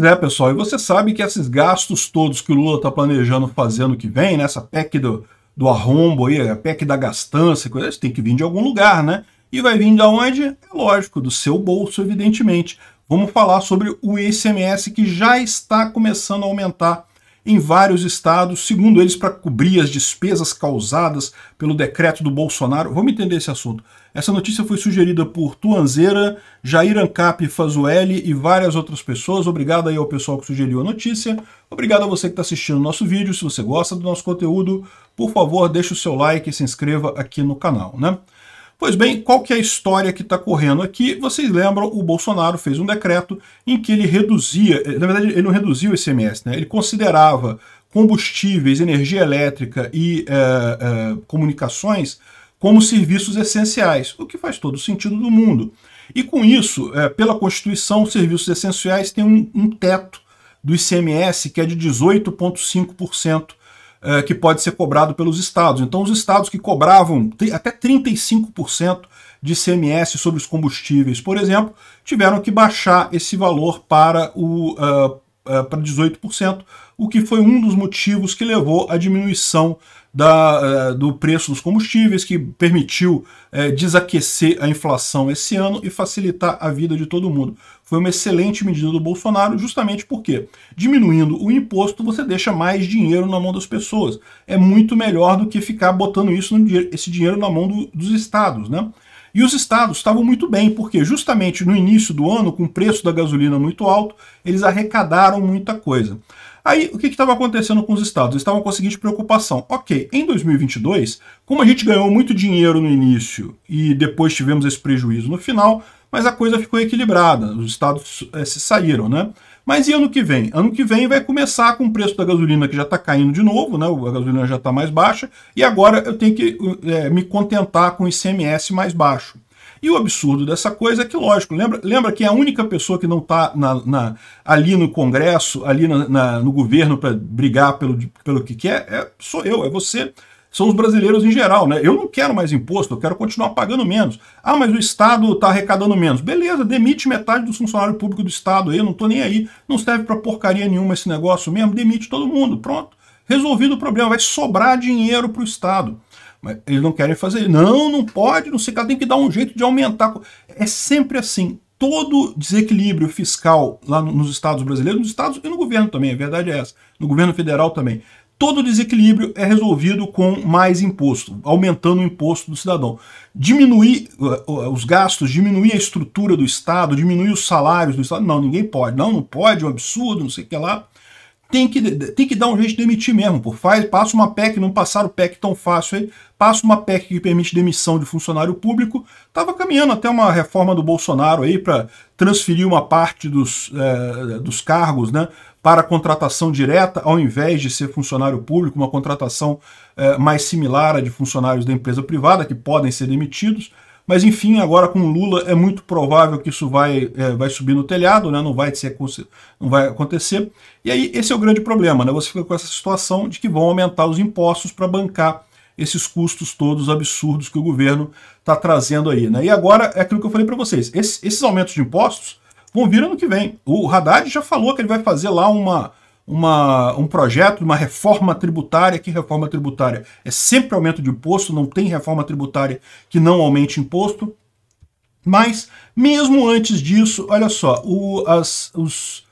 Pois é, pessoal, e você sabe que esses gastos todos que o Lula está planejando fazer ano que vem, né, essa PEC do, do arrombo aí, a PEC da gastança, coisa, tem que vir de algum lugar, né? E vai vir de onde? É lógico, do seu bolso, evidentemente. Vamos falar sobre o ICMS que já está começando a aumentar em vários estados, segundo eles, para cobrir as despesas causadas pelo decreto do Bolsonaro. Vamos entender esse assunto. Essa notícia foi sugerida por Tuanzeira, Jair Ancap Fazueli e várias outras pessoas. Obrigado aí ao pessoal que sugeriu a notícia. Obrigado a você que está assistindo o nosso vídeo. Se você gosta do nosso conteúdo, por favor, deixe o seu like e se inscreva aqui no canal, né? Pois bem, qual que é a história que está correndo aqui? Vocês lembram, o Bolsonaro fez um decreto em que ele reduzia, eh, na verdade ele não reduziu o ICMS, né? ele considerava combustíveis, energia elétrica e eh, eh, comunicações como serviços essenciais, o que faz todo o sentido do mundo. E com isso, pela Constituição, serviços essenciais têm um, um teto do ICMS que é de 18,5% eh, que pode ser cobrado pelos estados. Então, os estados que cobravam até 35% de CMS sobre os combustíveis, por exemplo, tiveram que baixar esse valor para o uh, eh, para 18%, o que foi um dos motivos que levou à diminuição da, eh, do preço dos combustíveis, que permitiu é, desaquecer a inflação esse ano e facilitar a vida de todo mundo. Foi uma excelente medida do Bolsonaro, justamente porque diminuindo o imposto você deixa mais dinheiro na mão das pessoas. É muito melhor do que ficar botando isso no, esse dinheiro na mão do, dos estados, né? E os estados estavam muito bem, porque justamente no início do ano, com o preço da gasolina muito alto, eles arrecadaram muita coisa. Aí, o que estava acontecendo com os estados? Eles estavam com a seguinte preocupação. Ok, em 2022, como a gente ganhou muito dinheiro no início e depois tivemos esse prejuízo no final, mas a coisa ficou equilibrada, os estados é, se saíram, né? Mas e ano que vem? Ano que vem vai começar com o preço da gasolina que já está caindo de novo, né? A gasolina já está mais baixa, e agora eu tenho que é, me contentar com o ICMS mais baixo. E o absurdo dessa coisa é que, lógico, lembra, lembra que é a única pessoa que não está ali no Congresso, ali na, na, no governo para brigar pelo, pelo que quer, é, sou eu, é você são os brasileiros em geral, né? Eu não quero mais imposto, eu quero continuar pagando menos. Ah, mas o Estado está arrecadando menos. Beleza, demite metade dos funcionários públicos do Estado aí, eu não estou nem aí. Não serve para porcaria nenhuma esse negócio mesmo, demite todo mundo, pronto. Resolvido o problema, vai sobrar dinheiro para o Estado. Mas eles não querem fazer. Não, não pode, não sei o tem que dar um jeito de aumentar. É sempre assim. Todo desequilíbrio fiscal lá nos estados brasileiros, nos estados e no governo também, a verdade é essa, no governo federal também, todo desequilíbrio é resolvido com mais imposto, aumentando o imposto do cidadão. Diminuir eh, eh, os gastos, diminuir a estrutura do Estado, diminuir os salários do Estado, não, ninguém pode. Não, não pode, é um absurdo, não sei o que lá. Tem que, tem que dar um jeito de demitir mesmo, Por Faz, passa uma PEC, não passaram PEC tão fácil aí, passa uma PEC que permite demissão de funcionário público. Tava caminhando até uma reforma do Bolsonaro aí para transferir uma parte dos, é, dos cargos, né? para contratação direta, ao invés de ser funcionário público, uma contratação é, mais similar à de funcionários da empresa privada, que podem ser demitidos. Mas enfim, agora com Lula é muito provável que isso vai, é, vai subir no telhado, né? não, vai ser, não vai acontecer. E aí esse é o grande problema, né? você fica com essa situação de que vão aumentar os impostos para bancar esses custos todos absurdos que o governo está trazendo aí. Né? E agora é aquilo que eu falei para vocês, esses, esses aumentos de impostos vão vir ano que vem. O Haddad já falou que ele vai fazer lá uma, uma, um projeto, uma reforma tributária. Que reforma tributária? É sempre aumento de imposto, não tem reforma tributária que não aumente imposto. Mas, mesmo antes disso, olha só, o, as, os,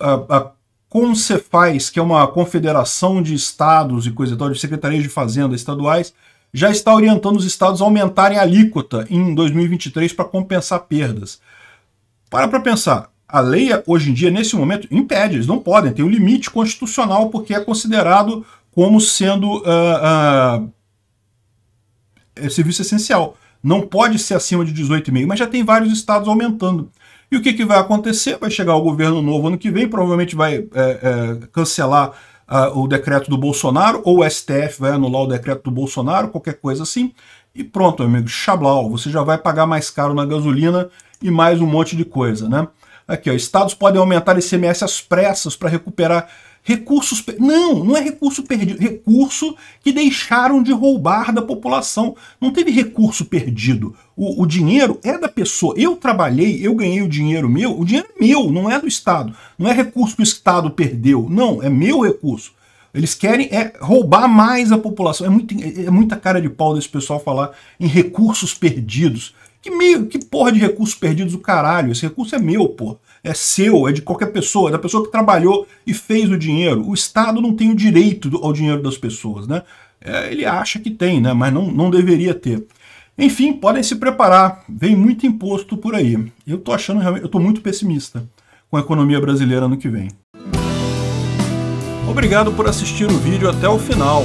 a, a Concefaz, que é uma confederação de estados e coisa e tal, de secretarias de fazenda estaduais, já está orientando os estados a aumentarem a alíquota em 2023 para compensar perdas. Para para pensar. A lei, hoje em dia, nesse momento, impede, eles não podem, tem um limite constitucional, porque é considerado como sendo uh, uh, serviço essencial. Não pode ser acima de 18,5, mas já tem vários estados aumentando. E o que, que vai acontecer? Vai chegar o governo novo ano que vem, provavelmente vai é, é, cancelar uh, o decreto do Bolsonaro, ou o STF vai anular o decreto do Bolsonaro, qualquer coisa assim. E pronto, amigo, xablau, você já vai pagar mais caro na gasolina e mais um monte de coisa, né? Aqui, ó, estados podem aumentar ICMS às pressas para recuperar recursos. Não, não é recurso perdido. Recurso que deixaram de roubar da população. Não teve recurso perdido. O, o, dinheiro é da pessoa. Eu trabalhei, eu ganhei o dinheiro meu. O dinheiro é meu, não é do Estado. Não é recurso que o Estado perdeu. Não, é meu recurso. Eles querem é roubar mais a população. É, muito, é, é muita cara de pau desse pessoal falar em recursos perdidos. Que, meio, que porra de recursos perdidos do caralho? Esse recurso é meu, pô. É seu, é de qualquer pessoa, é da pessoa que trabalhou e fez o dinheiro. O Estado não tem o direito ao dinheiro das pessoas, né? É, ele acha que tem, né? Mas não, não deveria ter. Enfim, podem se preparar. Vem muito imposto por aí. Eu tô achando realmente, eu tô muito pessimista com a economia brasileira ano que vem. Obrigado por assistir o vídeo até o final.